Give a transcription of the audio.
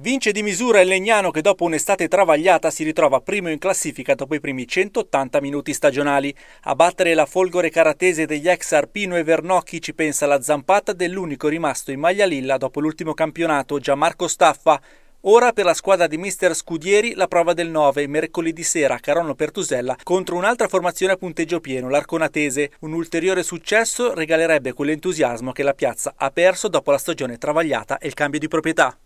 Vince di misura il Legnano che dopo un'estate travagliata si ritrova primo in classifica dopo i primi 180 minuti stagionali. A battere la folgore caratese degli ex Arpino e Vernocchi ci pensa la zampata dell'unico rimasto in maglia lilla dopo l'ultimo campionato, Gianmarco Staffa. Ora per la squadra di mister Scudieri la prova del 9, mercoledì sera a Carono Pertusella contro un'altra formazione a punteggio pieno, l'Arconatese. Un ulteriore successo regalerebbe quell'entusiasmo che la piazza ha perso dopo la stagione travagliata e il cambio di proprietà.